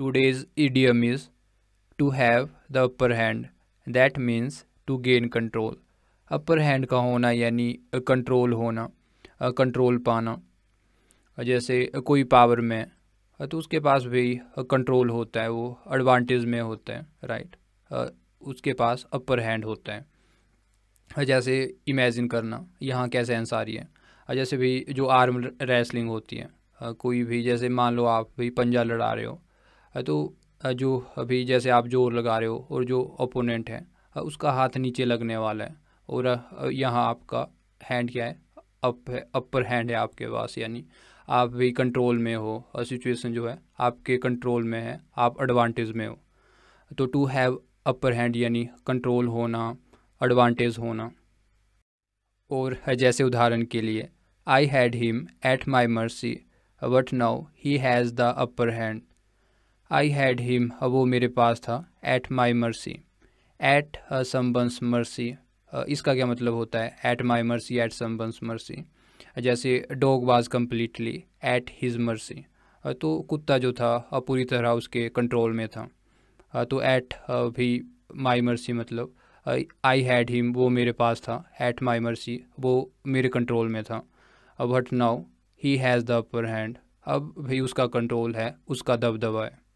Today's idiom is to have the upper hand. That means to gain control. Upper hand का होना यानी control होना control पाना जैसे कोई पावर में तो उसके पास भी कंट्रोल होता है वो एडवांटेज में होता है राइट उसके पास अपर हैंड होता है जैसे इमेजिन करना यहाँ कैसे आंसर है जैसे भी जो आर्म रेसलिंग होती है कोई भी जैसे मान लो आप भी पंजा लड़ा रहे हो तो जो अभी जैसे आप जोर लगा रहे हो और जो ओपोनेंट है उसका हाथ नीचे लगने वाला है और यहाँ आपका हैंड क्या है अप है अपर हैंड है आपके पास यानी आप भी कंट्रोल में हो और सिचुएशन जो है आपके कंट्रोल में है आप एडवांटेज में हो तो टू हैव अपर हैंड यानी कंट्रोल होना एडवांटेज होना और जैसे उदाहरण के लिए I had him at my mercy but now he has the upper hand I had him वो मेरे पास था at my mercy at somebody's mercy इसका क्या मतलब होता है at my mercy at somebody's mercy जैसे dog was completely at his mercy तो कुत्ता जो था पूरी तरह उसके कंट्रोल में था तो एट भी माई मर्सी मतलब आई हैड हिम वो मेरे पास था एट माई मर्सी वो मेरे कंट्रोल में था but now he has the upper hand अब भी उसका कंट्रोल है उसका दबदबा है